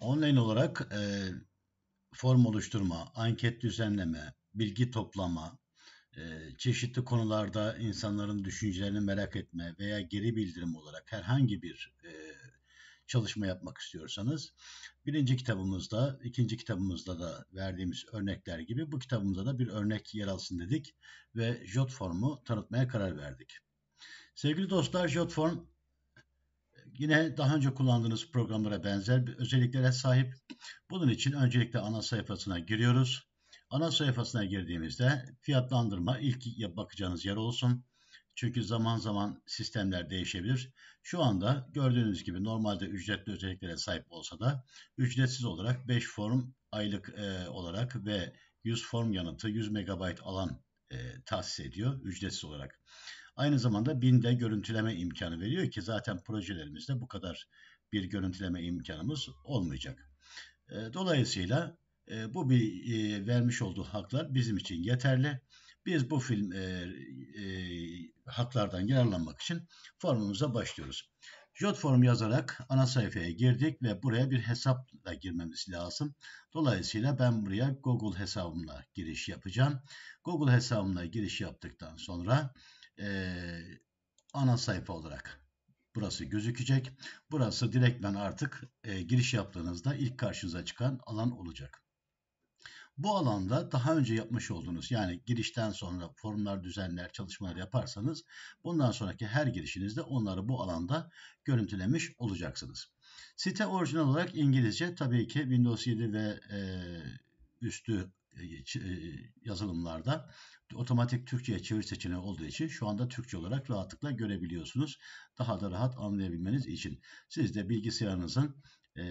Online olarak e, form oluşturma, anket düzenleme, bilgi toplama, e, çeşitli konularda insanların düşüncelerini merak etme veya geri bildirim olarak herhangi bir e, çalışma yapmak istiyorsanız birinci kitabımızda, ikinci kitabımızda da verdiğimiz örnekler gibi bu kitabımızda da bir örnek yer alsın dedik ve JotForm'u tanıtmaya karar verdik. Sevgili dostlar JotForm Yine daha önce kullandığınız programlara benzer bir özelliklere sahip. Bunun için öncelikle ana sayfasına giriyoruz. Ana sayfasına girdiğimizde fiyatlandırma ilk bakacağınız yer olsun. Çünkü zaman zaman sistemler değişebilir. Şu anda gördüğünüz gibi normalde ücretli özelliklere sahip olsa da ücretsiz olarak 5 form aylık e, olarak ve 100 form yanıtı 100 MB alan e, tahsis ediyor ücretsiz olarak. Aynı zamanda binde görüntüleme imkanı veriyor ki zaten projelerimizde bu kadar bir görüntüleme imkanımız olmayacak. Ee, dolayısıyla e, bu bir e, vermiş olduğu haklar bizim için yeterli. Biz bu film e, haklardan yararlanmak için formumuza başlıyoruz. Jotform yazarak ana sayfaya girdik ve buraya bir hesapla girmemiz lazım. Dolayısıyla ben buraya Google hesabımla giriş yapacağım. Google hesabımla giriş yaptıktan sonra e, ana sayfa olarak burası gözükecek. Burası direktmen artık e, giriş yaptığınızda ilk karşınıza çıkan alan olacak. Bu alanda daha önce yapmış olduğunuz yani girişten sonra formlar, düzenler, çalışmalar yaparsanız bundan sonraki her girişinizde onları bu alanda görüntülemiş olacaksınız. Site orijinal olarak İngilizce tabii ki Windows 7 ve e, üstü e, e, yazılımlarda otomatik Türkçe'ye çevir seçeneği olduğu için şu anda Türkçe olarak rahatlıkla görebiliyorsunuz. Daha da rahat anlayabilmeniz için. Siz de bilgisayarınızın e,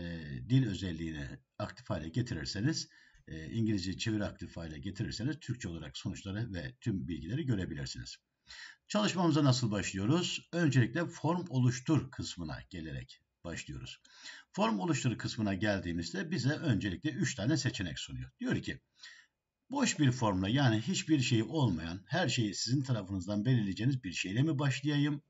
dil özelliğini aktif hale getirirseniz e, İngilizce çevir aktif hale getirirseniz Türkçe olarak sonuçları ve tüm bilgileri görebilirsiniz. Çalışmamıza nasıl başlıyoruz? Öncelikle form oluştur kısmına gelerek başlıyoruz. Form oluştur kısmına geldiğimizde bize öncelikle 3 tane seçenek sunuyor. Diyor ki Boş bir formla yani hiçbir şey olmayan, her şeyi sizin tarafınızdan belirleyeceğiniz bir şeyle mi başlayayım?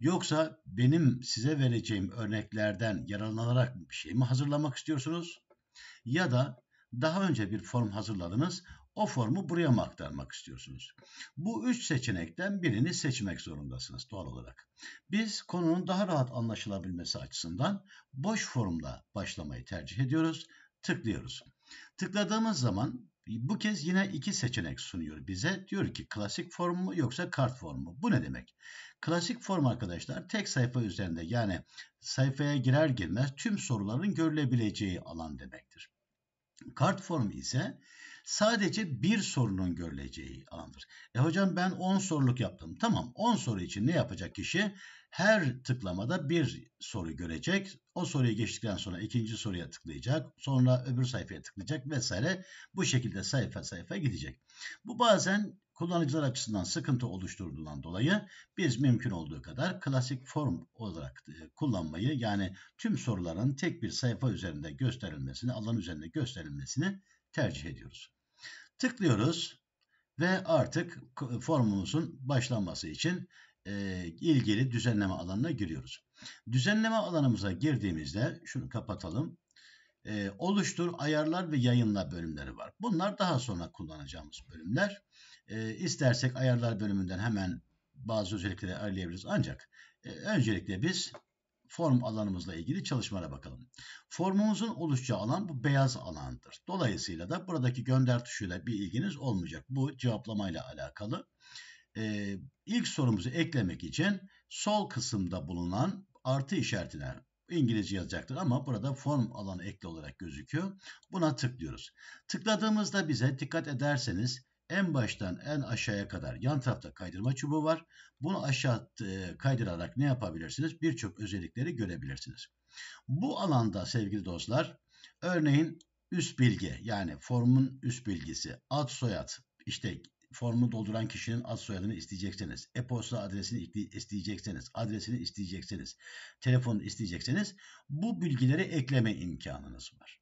Yoksa benim size vereceğim örneklerden yararlanarak bir şey mi hazırlamak istiyorsunuz? Ya da daha önce bir form hazırladınız, o formu buraya mı aktarmak istiyorsunuz? Bu üç seçenekten birini seçmek zorundasınız doğal olarak. Biz konunun daha rahat anlaşılabilmesi açısından boş formla başlamayı tercih ediyoruz, tıklıyoruz. Tıkladığımız zaman bu kez yine iki seçenek sunuyor bize. Diyor ki klasik form mu yoksa kart form mu? Bu ne demek? Klasik form arkadaşlar tek sayfa üzerinde yani sayfaya girer girmez tüm soruların görülebileceği alan demektir. Kart form ise sadece bir sorunun görüleceği alandır. E hocam ben 10 soruluk yaptım. Tamam 10 soru için ne yapacak kişi? Her tıklamada bir soru görecek. O soruyu geçtikten sonra ikinci soruya tıklayacak. Sonra öbür sayfaya tıklayacak vesaire. Bu şekilde sayfa sayfa gidecek. Bu bazen kullanıcılar açısından sıkıntı oluşturduğundan dolayı biz mümkün olduğu kadar klasik form olarak e, kullanmayı yani tüm soruların tek bir sayfa üzerinde gösterilmesini, alan üzerinde gösterilmesini tercih ediyoruz. Tıklıyoruz ve artık formumuzun başlanması için e, ilgili düzenleme alanına giriyoruz. Düzenleme alanımıza girdiğimizde şunu kapatalım. E, oluştur, ayarlar ve yayınla bölümleri var. Bunlar daha sonra kullanacağımız bölümler. E, istersek ayarlar bölümünden hemen bazı özellikleri ayarlayabiliriz. Ancak e, öncelikle biz form alanımızla ilgili çalışmalara bakalım. Formumuzun oluşacağı alan bu beyaz alandır. Dolayısıyla da buradaki gönder tuşuyla bir ilginiz olmayacak. Bu cevaplamayla alakalı. alakalı e, ilk sorumuzu eklemek için sol kısımda bulunan artı işaretine İngilizce yazacaktır ama burada form alanı ekli olarak gözüküyor. Buna tıklıyoruz. Tıkladığımızda bize dikkat ederseniz en baştan en aşağıya kadar yan tarafta kaydırma çubuğu var. Bunu aşağı e, kaydırarak ne yapabilirsiniz? Birçok özellikleri görebilirsiniz. Bu alanda sevgili dostlar örneğin üst bilgi yani formun üst bilgisi ad soyad işte formu dolduran kişinin ad soyadını isteyecekseniz, e-posta adresini isteyecekseniz, adresini isteyecekseniz, telefonu isteyecekseniz bu bilgileri ekleme imkanınız var.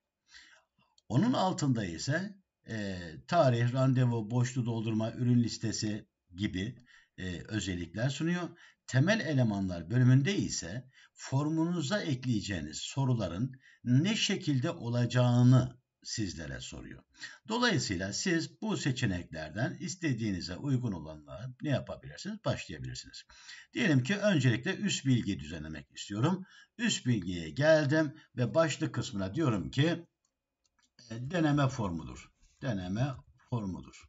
Onun altında ise e, tarih, randevu, boşluğu doldurma, ürün listesi gibi e, özellikler sunuyor. Temel elemanlar bölümünde ise formunuza ekleyeceğiniz soruların ne şekilde olacağını sizlere soruyor. Dolayısıyla siz bu seçeneklerden istediğinize uygun olanla ne yapabilirsiniz? Başlayabilirsiniz. Diyelim ki öncelikle üst bilgi düzenlemek istiyorum. Üst bilgiye geldim ve başlık kısmına diyorum ki e, deneme formudur. Deneme formudur.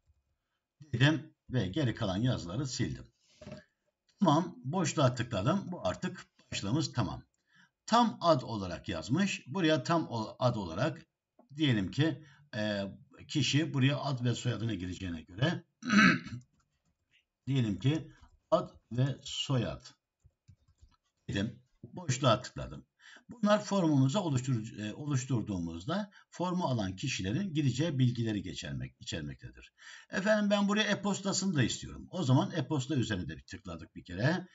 Dedim ve geri kalan yazıları sildim. Tamam boşluğa tıkladım. Bu artık başlığımız tamam tam ad olarak yazmış. Buraya tam ad olarak diyelim ki e, kişi buraya ad ve soyadına gireceğine göre diyelim ki ad ve soyad dedim. Boşluğa tıkladım. Bunlar formumuza oluştur, e, oluşturduğumuzda formu alan kişilerin gireceği bilgileri geçermek, içermektedir. Efendim ben buraya e-postasını da istiyorum. O zaman e-posta üzerine de bir tıkladık bir kere.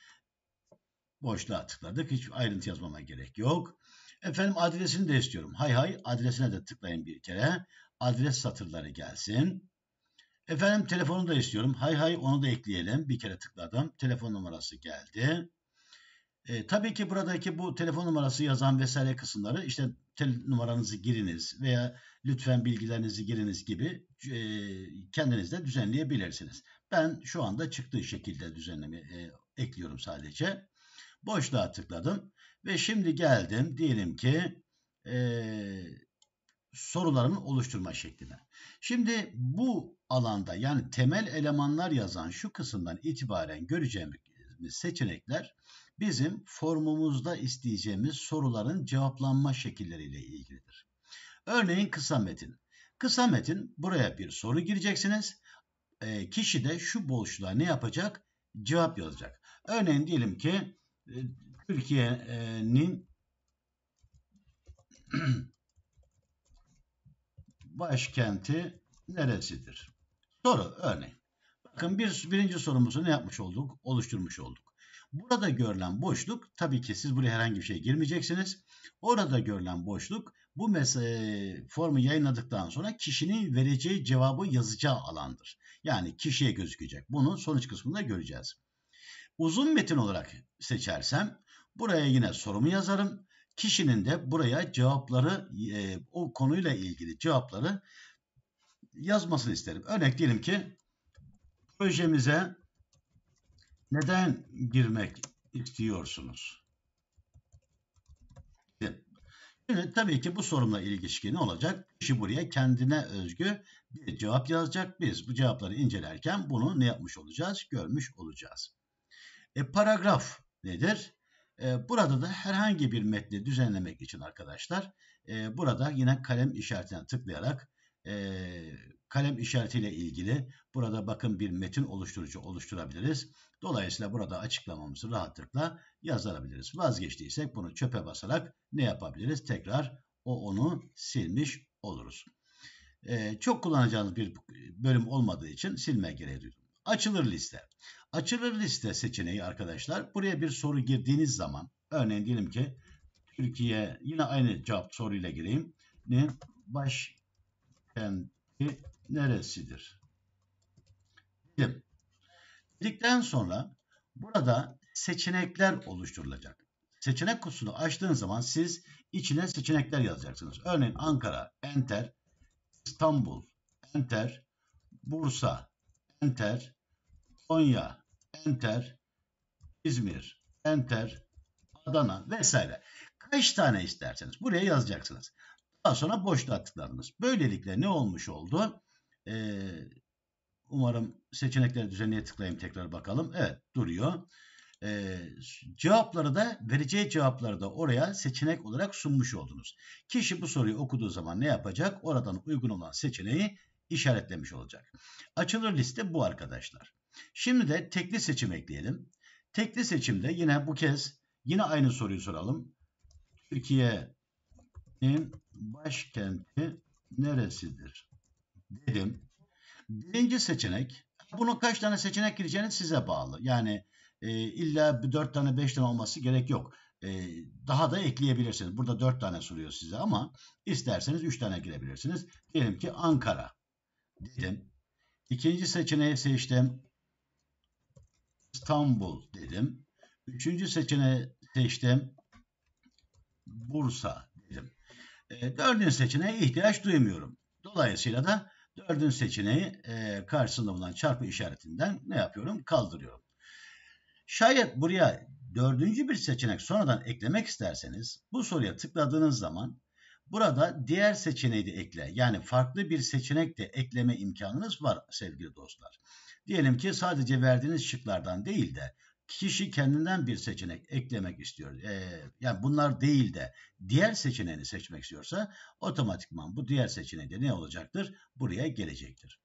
Boşluğa tıkladık. Hiç ayrıntı yazmama gerek yok. Efendim adresini de istiyorum. Hay hay adresine de tıklayın bir kere. Adres satırları gelsin. Efendim telefonu da istiyorum. Hay hay onu da ekleyelim. Bir kere tıkladım. Telefon numarası geldi. E, tabii ki buradaki bu telefon numarası yazan vesaire kısımları işte tel numaranızı giriniz veya lütfen bilgilerinizi giriniz gibi e, kendiniz de düzenleyebilirsiniz. Ben şu anda çıktığı şekilde düzenlemi e, ekliyorum sadece. Boşluğa tıkladım. Ve şimdi geldim diyelim ki e, sorularımın oluşturma şekline. Şimdi bu alanda yani temel elemanlar yazan şu kısımdan itibaren göreceğimiz seçenekler bizim formumuzda isteyeceğimiz soruların cevaplanma şekilleriyle ilgilidir. Örneğin kısa metin. Kısa metin buraya bir soru gireceksiniz. E, kişi de şu boşluğa ne yapacak? Cevap yazacak. Örneğin diyelim ki e, Türkiye'nin başkenti neresidir? Soru örneğin. Bakın bir, birinci sorumuzu ne yapmış olduk? Oluşturmuş olduk. Burada görülen boşluk tabii ki siz buraya herhangi bir şey girmeyeceksiniz. Orada görülen boşluk bu e, formu yayınladıktan sonra kişinin vereceği cevabı yazacağı alandır. Yani kişiye gözükecek. Bunu sonuç kısmında göreceğiz. Uzun metin olarak seçersem Buraya yine sorumu yazarım. Kişinin de buraya cevapları, e, o konuyla ilgili cevapları yazmasını isterim. Örnek diyelim ki projemize neden girmek istiyorsunuz? Şimdi tabii ki bu sorumla ilişki ne olacak? Kişi buraya kendine özgü bir cevap yazacak. Biz bu cevapları incelerken bunu ne yapmış olacağız? Görmüş olacağız. E, paragraf nedir? Ee, burada da herhangi bir metni düzenlemek için arkadaşlar e, burada yine kalem işaretine tıklayarak e, kalem işaretiyle ilgili burada bakın bir metin oluşturucu oluşturabiliriz. Dolayısıyla burada açıklamamızı rahatlıkla yazabiliriz. Vazgeçtiysek bunu çöpe basarak ne yapabiliriz? Tekrar o onu silmiş oluruz. E, çok kullanacağınız bir bölüm olmadığı için silme gereği duydum. Açılır liste. Açılır liste seçeneği arkadaşlar. Buraya bir soru girdiğiniz zaman örneğin diyelim ki Türkiye yine aynı cevap soruyla gireyim. Ne? Başkenti neresidir? Dedim. Dedikten sonra burada seçenekler oluşturulacak. Seçenek kutusunu açtığınız zaman siz içine seçenekler yazacaksınız. Örneğin Ankara, Enter, İstanbul, Enter, Bursa, Enter, Konya, Enter İzmir, Enter Adana vesaire. Kaç tane isterseniz buraya yazacaksınız. Daha sonra boşluğa tıkladınız. Böylelikle ne olmuş oldu? Ee, umarım seçenekleri düzenleye tıklayayım tekrar bakalım. Evet duruyor. Ee, cevapları da vereceği cevapları da oraya seçenek olarak sunmuş oldunuz. Kişi bu soruyu okuduğu zaman ne yapacak? Oradan uygun olan seçeneği işaretlemiş olacak. Açılır liste bu arkadaşlar. Şimdi de tekli seçim ekleyelim. Tekli seçimde yine bu kez yine aynı soruyu soralım. Türkiye'nin başkenti neresidir? Dedim. Birinci seçenek, Bunu kaç tane seçenek gireceğiniz size bağlı. Yani e, illa 4 tane 5 tane olması gerek yok. E, daha da ekleyebilirsiniz. Burada 4 tane soruyor size ama isterseniz 3 tane girebilirsiniz. Diyelim ki Ankara dedim. İkinci seçeneği seçtim. İstanbul dedim. Üçüncü seçeneği seçtim. Bursa dedim. E, dördüncü seçeneğe ihtiyaç duymuyorum. Dolayısıyla da dördüncü seçeneği e, karşısında bulunan çarpı işaretinden ne yapıyorum? Kaldırıyorum. Şayet buraya dördüncü bir seçenek sonradan eklemek isterseniz bu soruya tıkladığınız zaman Burada diğer seçeneği de ekle. Yani farklı bir seçenek de ekleme imkanınız var sevgili dostlar. Diyelim ki sadece verdiğiniz şıklardan değil de kişi kendinden bir seçenek eklemek istiyor. Ee, yani bunlar değil de diğer seçeneğini seçmek istiyorsa otomatikman bu diğer seçeneği de ne olacaktır? Buraya gelecektir.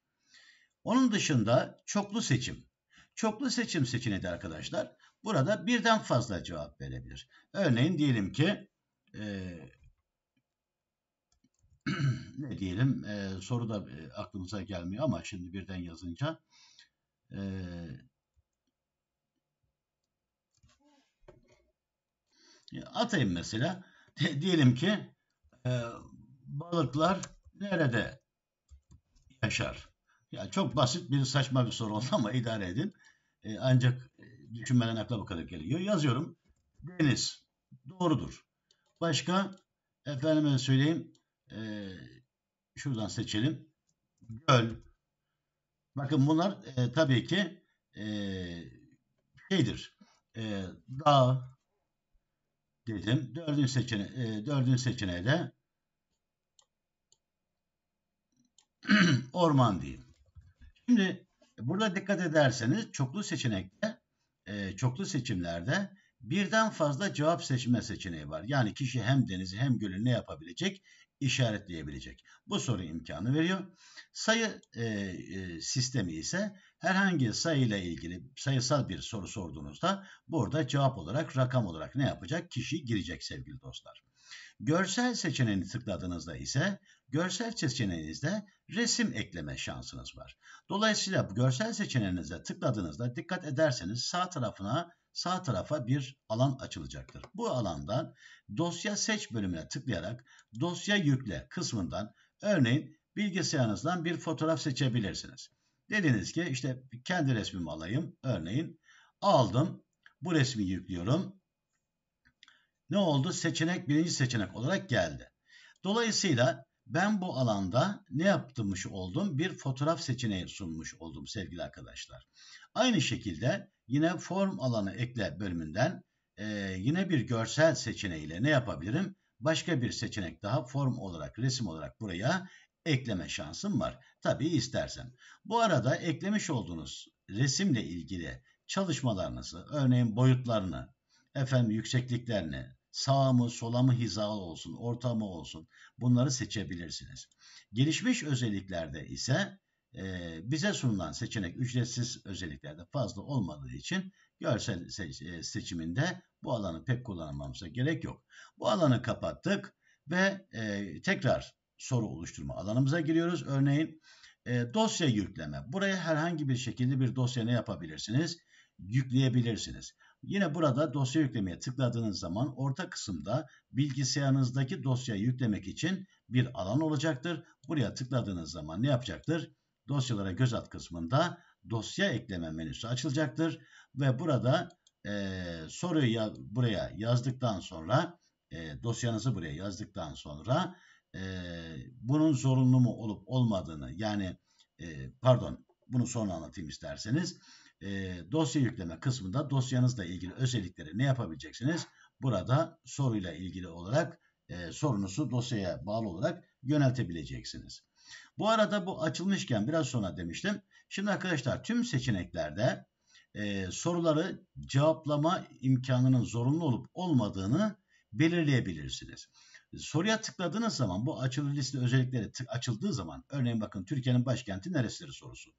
Onun dışında çoklu seçim. Çoklu seçim seçeneği de arkadaşlar burada birden fazla cevap verebilir. Örneğin diyelim ki e, ne diyelim e, soru da e, aklımıza gelmiyor ama şimdi birden yazınca e, atayım mesela De, diyelim ki e, balıklar nerede yaşar? Ya çok basit bir saçma bir soru oldu ama idare edin. E, ancak e, düşünmeden akla bu kadar geliyor. Yazıyorum. Deniz. Doğrudur. Başka efendime söyleyeyim e, şuradan seçelim. Göl. Bakın bunlar e, tabii ki e, şeydir. E, dağ dedim. Dördüncü seçene e, dördüncü seçeneğe de orman diyeyim. Şimdi burada dikkat ederseniz çoklu seçenekte e, çoklu seçimlerde birden fazla cevap seçme seçeneği var. Yani kişi hem denizi hem gölü ne yapabilecek? işaretleyebilecek. Bu soru imkanı veriyor. Sayı e, e, sistemi ise herhangi sayı ile ilgili sayısal bir soru sorduğunuzda burada cevap olarak rakam olarak ne yapacak? Kişi girecek sevgili dostlar. Görsel seçeneğini tıkladığınızda ise görsel seçeneğinizde resim ekleme şansınız var. Dolayısıyla görsel seçeneğinize tıkladığınızda dikkat ederseniz sağ tarafına sağ tarafa bir alan açılacaktır. Bu alandan dosya seç bölümüne tıklayarak dosya yükle kısmından örneğin bilgisayarınızdan bir fotoğraf seçebilirsiniz. Dediniz ki işte kendi resmimi alayım örneğin aldım bu resmi yüklüyorum. Ne oldu? Seçenek birinci seçenek olarak geldi. Dolayısıyla ben bu alanda ne yaptırmış oldum? Bir fotoğraf seçeneği sunmuş oldum sevgili arkadaşlar. Aynı şekilde yine form alanı ekle bölümünden e, yine bir görsel seçeneğiyle ne yapabilirim? Başka bir seçenek daha form olarak, resim olarak buraya ekleme şansım var. Tabii istersen. Bu arada eklemiş olduğunuz resimle ilgili çalışmalarınızı, örneğin boyutlarını, efendim yüksekliklerini, Sağa mı sola mı hizalı olsun, orta mı olsun bunları seçebilirsiniz. Gelişmiş özelliklerde ise e, bize sunulan seçenek ücretsiz özelliklerde fazla olmadığı için görsel seç, e, seçiminde bu alanı pek kullanmamıza gerek yok. Bu alanı kapattık ve e, tekrar soru oluşturma alanımıza giriyoruz. Örneğin e, dosya yükleme. Buraya herhangi bir şekilde bir dosya ne yapabilirsiniz? Yükleyebilirsiniz. Yine burada dosya yüklemeye tıkladığınız zaman orta kısımda bilgisayarınızdaki dosyayı yüklemek için bir alan olacaktır. Buraya tıkladığınız zaman ne yapacaktır? Dosyalara göz at kısmında dosya ekleme menüsü açılacaktır. Ve burada e, soruyu ya, buraya yazdıktan sonra e, dosyanızı buraya yazdıktan sonra e, bunun zorunlu mu olup olmadığını yani e, pardon bunu sonra anlatayım isterseniz e, dosya yükleme kısmında dosyanızla ilgili özellikleri ne yapabileceksiniz? Burada soruyla ilgili olarak e, sorunuzu dosyaya bağlı olarak yöneltebileceksiniz. Bu arada bu açılmışken biraz sonra demiştim. Şimdi arkadaşlar tüm seçeneklerde e, soruları cevaplama imkanının zorunlu olup olmadığını belirleyebilirsiniz. Soruya tıkladığınız zaman bu açılı liste özellikleri tık açıldığı zaman örneğin bakın Türkiye'nin başkenti neresidir sorusu.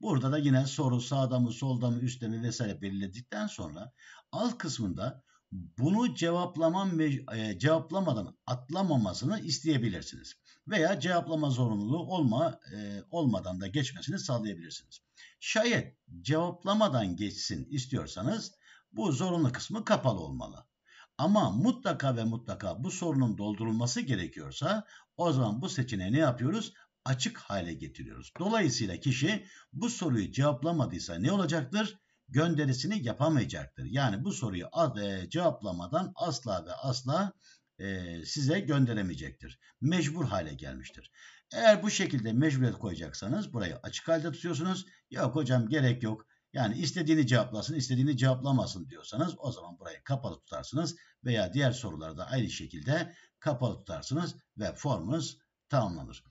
Burada da yine soru sağda mı solda mı üstte mi vesaire belirledikten sonra alt kısmında bunu cevaplaman e, cevaplamadan atlamamasını isteyebilirsiniz veya cevaplama zorunluluğu olma e, olmadan da geçmesini sağlayabilirsiniz. Şayet cevaplamadan geçsin istiyorsanız bu zorunlu kısmı kapalı olmalı. Ama mutlaka ve mutlaka bu sorunun doldurulması gerekiyorsa o zaman bu seçeneği ne yapıyoruz? Açık hale getiriyoruz. Dolayısıyla kişi bu soruyu cevaplamadıysa ne olacaktır? Gönderisini yapamayacaktır. Yani bu soruyu e, cevaplamadan asla ve asla e, size gönderemeyecektir. Mecbur hale gelmiştir. Eğer bu şekilde mecburiyet koyacaksanız burayı açık halde tutuyorsunuz. Yok hocam gerek yok yani istediğini cevaplasın, istediğini cevaplamasın diyorsanız o zaman burayı kapalı tutarsınız veya diğer sorularda aynı şekilde kapalı tutarsınız ve formunuz tamamlanır.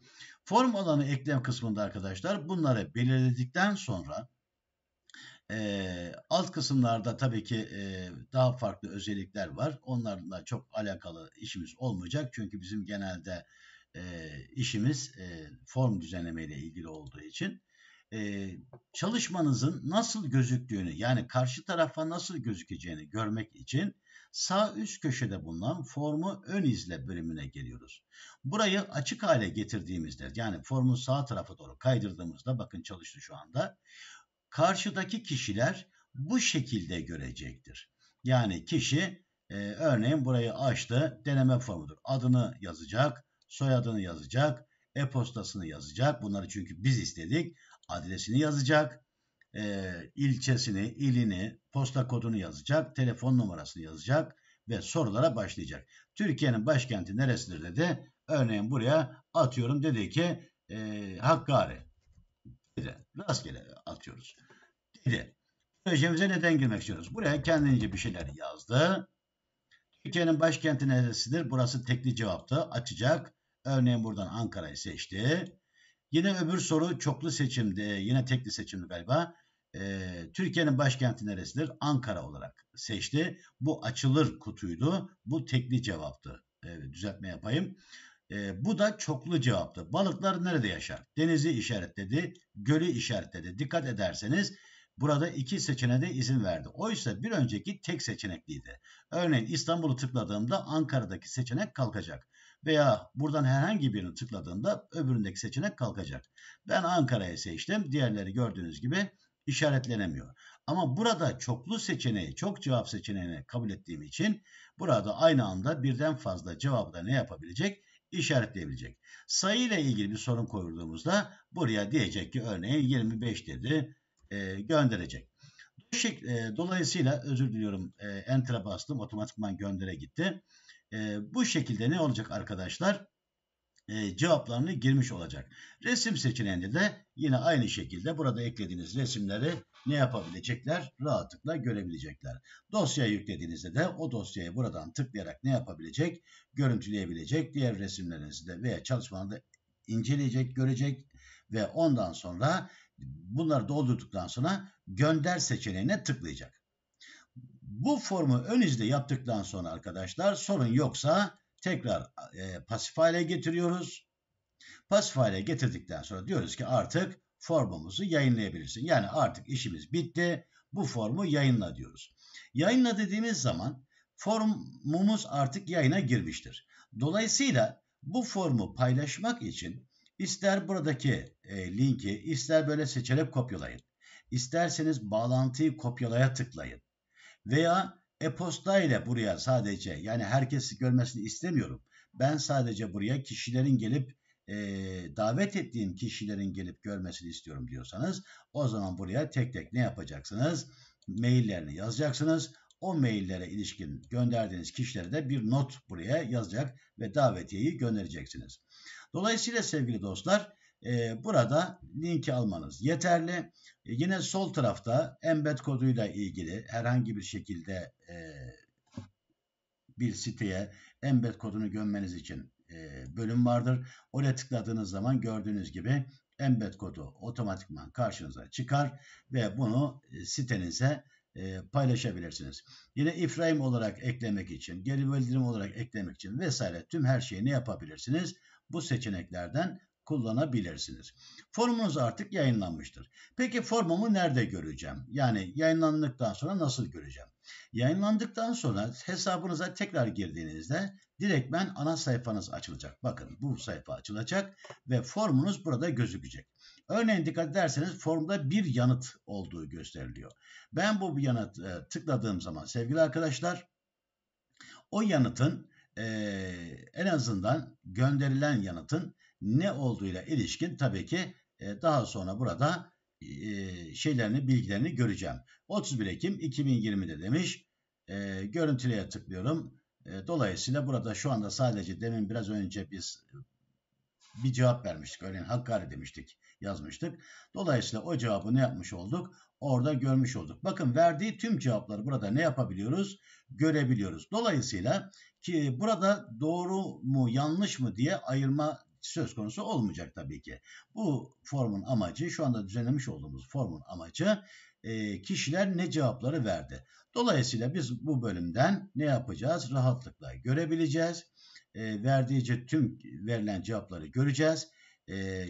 Form alanı eklem kısmında arkadaşlar bunları belirledikten sonra e, alt kısımlarda tabii ki e, daha farklı özellikler var. Onlarla çok alakalı işimiz olmayacak. Çünkü bizim genelde e, işimiz e, form düzenleme ile ilgili olduğu için e, çalışmanızın nasıl gözüktüğünü yani karşı tarafa nasıl gözükeceğini görmek için sağ üst köşede bulunan formu ön izle bölümüne geliyoruz. Burayı açık hale getirdiğimizde yani formun sağ tarafa doğru kaydırdığımızda bakın çalıştı şu anda. Karşıdaki kişiler bu şekilde görecektir. Yani kişi e, örneğin burayı açtı deneme formudur. Adını yazacak, soyadını yazacak, e-postasını yazacak. Bunları çünkü biz istedik adresini yazacak, e, ilçesini, ilini, posta kodunu yazacak, telefon numarasını yazacak ve sorulara başlayacak. Türkiye'nin başkenti neresidir dedi. Örneğin buraya atıyorum dedi ki e, Hakkari. Dedi. Rastgele atıyoruz. Dedi. Projemize neden girmek istiyoruz? Buraya kendince bir şeyler yazdı. Türkiye'nin başkenti neresidir? Burası tekli cevaptı. Açacak. Örneğin buradan Ankara'yı seçti. Yine öbür soru çoklu seçimde, Yine tekli seçimdi galiba. E, Türkiye'nin başkenti neresidir? Ankara olarak seçti. Bu açılır kutuydu. Bu tekli cevaptı. E, düzeltme yapayım. E, bu da çoklu cevaptı. Balıklar nerede yaşar? Denizi işaretledi, gölü işaretledi. Dikkat ederseniz burada iki seçeneğe de izin verdi. Oysa bir önceki tek seçenekliydi. Örneğin İstanbul'u tıkladığımda Ankara'daki seçenek kalkacak veya buradan herhangi birini tıkladığında öbüründeki seçenek kalkacak. Ben Ankara'yı seçtim. Diğerleri gördüğünüz gibi işaretlenemiyor. Ama burada çoklu seçeneği, çok cevap seçeneğini kabul ettiğim için burada aynı anda birden fazla cevabı da ne yapabilecek? işaretleyebilecek. Sayı ile ilgili bir sorun koyduğumuzda buraya diyecek ki örneğin 25 dedi e, gönderecek. E, dolayısıyla özür diliyorum e, enter'a bastım otomatikman göndere gitti. E, bu şekilde ne olacak arkadaşlar? E, cevaplarını girmiş olacak. Resim seçeneğinde de yine aynı şekilde burada eklediğiniz resimleri ne yapabilecekler? Rahatlıkla görebilecekler. Dosya yüklediğinizde de o dosyayı buradan tıklayarak ne yapabilecek? Görüntüleyebilecek. Diğer resimlerinizi de veya çalışmanızı inceleyecek, görecek ve ondan sonra bunları doldurduktan sonra gönder seçeneğine tıklayacak bu formu ön izde yaptıktan sonra arkadaşlar sorun yoksa tekrar e, pasif hale getiriyoruz. Pasif hale getirdikten sonra diyoruz ki artık formumuzu yayınlayabilirsin. Yani artık işimiz bitti. Bu formu yayınla diyoruz. Yayınla dediğimiz zaman formumuz artık yayına girmiştir. Dolayısıyla bu formu paylaşmak için ister buradaki e, linki ister böyle seçerek kopyalayın. İsterseniz bağlantıyı kopyalaya tıklayın veya e-posta ile buraya sadece yani herkesi görmesini istemiyorum. Ben sadece buraya kişilerin gelip e, davet ettiğim kişilerin gelip görmesini istiyorum diyorsanız o zaman buraya tek tek ne yapacaksınız? Maillerini yazacaksınız. O maillere ilişkin gönderdiğiniz kişilere de bir not buraya yazacak ve davetiyeyi göndereceksiniz. Dolayısıyla sevgili dostlar ee, burada linki almanız yeterli. Ee, yine sol tarafta embed koduyla ilgili herhangi bir şekilde e, bir siteye embed kodunu gömmeniz için e, bölüm vardır. Oraya tıkladığınız zaman gördüğünüz gibi embed kodu otomatikman karşınıza çıkar ve bunu e, sitenize paylaşabilirsiniz. Yine iframe olarak eklemek için, geri bildirim olarak eklemek için vesaire tüm her şeyi ne yapabilirsiniz? Bu seçeneklerden kullanabilirsiniz. Formunuz artık yayınlanmıştır. Peki formumu nerede göreceğim? Yani yayınlandıktan sonra nasıl göreceğim? Yayınlandıktan sonra hesabınıza tekrar girdiğinizde ben ana sayfanız açılacak. Bakın bu sayfa açılacak ve formunuz burada gözükecek. Örneğin dikkat ederseniz formda bir yanıt olduğu gösteriliyor. Ben bu yanıt e, tıkladığım zaman sevgili arkadaşlar o yanıtın e, en azından gönderilen yanıtın ne olduğuyla ilişkin tabii ki e, daha sonra burada e, şeylerini bilgilerini göreceğim. 31 Ekim 2020'de demiş. E, görüntüleye tıklıyorum. E, dolayısıyla burada şu anda sadece demin biraz önce biz bir cevap vermiştik. Örneğin Hakkari demiştik, yazmıştık. Dolayısıyla o cevabı ne yapmış olduk? Orada görmüş olduk. Bakın verdiği tüm cevapları burada ne yapabiliyoruz? Görebiliyoruz. Dolayısıyla ki burada doğru mu yanlış mı diye ayırma söz konusu olmayacak tabii ki. Bu formun amacı şu anda düzenlemiş olduğumuz formun amacı e, kişiler ne cevapları verdi. Dolayısıyla biz bu bölümden ne yapacağız? Rahatlıkla görebileceğiz. E, verdiği tüm verilen cevapları göreceğiz. E,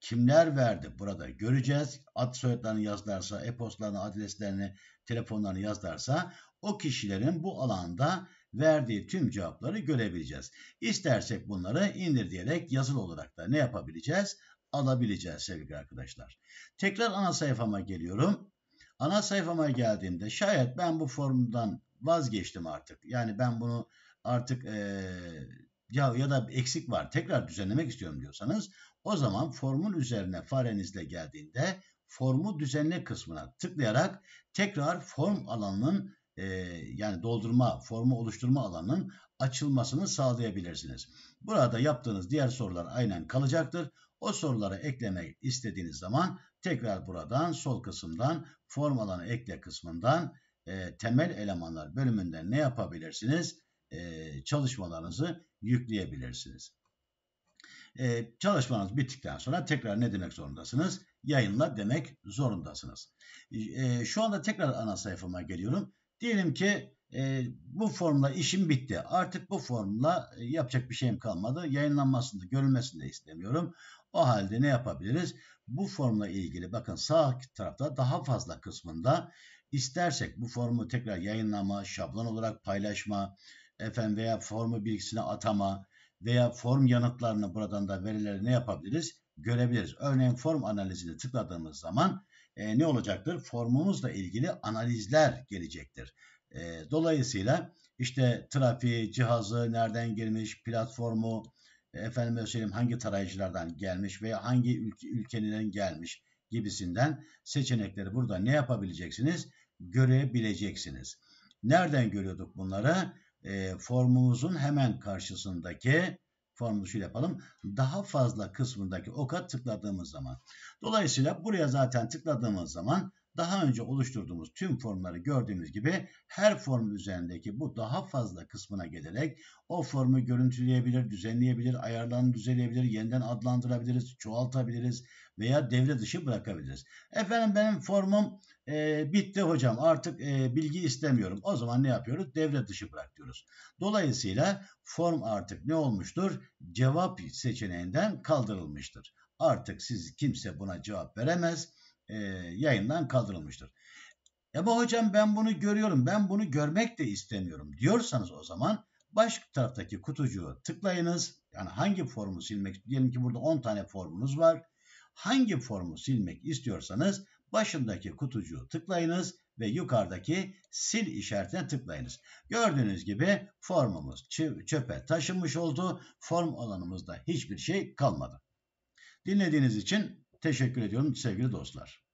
kimler verdi burada göreceğiz. Ad soyadlarını yazlarsa, e-postlarını, adreslerini, telefonlarını yazlarsa o kişilerin bu alanda verdiği tüm cevapları görebileceğiz. İstersek bunları indir diyerek yazılı olarak da ne yapabileceğiz? Alabileceğiz sevgili arkadaşlar. Tekrar ana sayfama geliyorum. Ana sayfama geldiğimde şayet ben bu formdan vazgeçtim artık. Yani ben bunu artık ee, ya ya da eksik var tekrar düzenlemek istiyorum diyorsanız o zaman formun üzerine farenizle geldiğinde formu düzenle kısmına tıklayarak tekrar form alanının e, yani doldurma formu oluşturma alanının açılmasını sağlayabilirsiniz. Burada yaptığınız diğer sorular aynen kalacaktır. O soruları eklemek istediğiniz zaman tekrar buradan sol kısımdan form alanı ekle kısmından e, temel elemanlar bölümünden ne yapabilirsiniz? E, çalışmalarınızı yükleyebilirsiniz. E, çalışmanız bittikten sonra tekrar ne demek zorundasınız? Yayınla demek zorundasınız. E, şu anda tekrar ana sayfama geliyorum. Diyelim ki e, bu formla işim bitti. Artık bu formla e, yapacak bir şeyim kalmadı. Yayınlanmasını da görülmesini de istemiyorum. O halde ne yapabiliriz? Bu formla ilgili bakın sağ tarafta daha fazla kısmında istersek bu formu tekrar yayınlama, şablon olarak paylaşma, efendim veya formu bilgisine atama veya form yanıtlarını buradan da verileri ne yapabiliriz? Görebiliriz. Örneğin form analizini tıkladığımız zaman e, ne olacaktır? Formumuzla ilgili analizler gelecektir. E, dolayısıyla işte trafiği, cihazı, nereden girmiş, platformu, e, efendim söyleyeyim hangi tarayıcılardan gelmiş veya hangi ülke, ülkenin gelmiş gibisinden seçenekleri burada ne yapabileceksiniz? Görebileceksiniz. Nereden görüyorduk bunları? E, formumuzun hemen karşısındaki formunu şöyle yapalım. Daha fazla kısmındaki oka tıkladığımız zaman. Dolayısıyla buraya zaten tıkladığımız zaman daha önce oluşturduğumuz tüm formları gördüğümüz gibi her form üzerindeki bu daha fazla kısmına gelerek o formu görüntüleyebilir, düzenleyebilir, ayarlarını düzenleyebilir, yeniden adlandırabiliriz, çoğaltabiliriz veya devre dışı bırakabiliriz. Efendim benim formum e, bitti hocam artık e, bilgi istemiyorum. O zaman ne yapıyoruz? Devre dışı bırak diyoruz. Dolayısıyla form artık ne olmuştur? Cevap seçeneğinden kaldırılmıştır. Artık siz kimse buna cevap veremez e, yayından kaldırılmıştır. Ama hocam ben bunu görüyorum, ben bunu görmek de istemiyorum diyorsanız o zaman baş taraftaki kutucuğu tıklayınız. Yani hangi formu silmek, diyelim ki burada 10 tane formunuz var. Hangi formu silmek istiyorsanız başındaki kutucuğu tıklayınız ve yukarıdaki sil işaretine tıklayınız. Gördüğünüz gibi formumuz çöpe taşınmış oldu. Form alanımızda hiçbir şey kalmadı. Dinlediğiniz için Teşekkür ediyorum sevgili dostlar.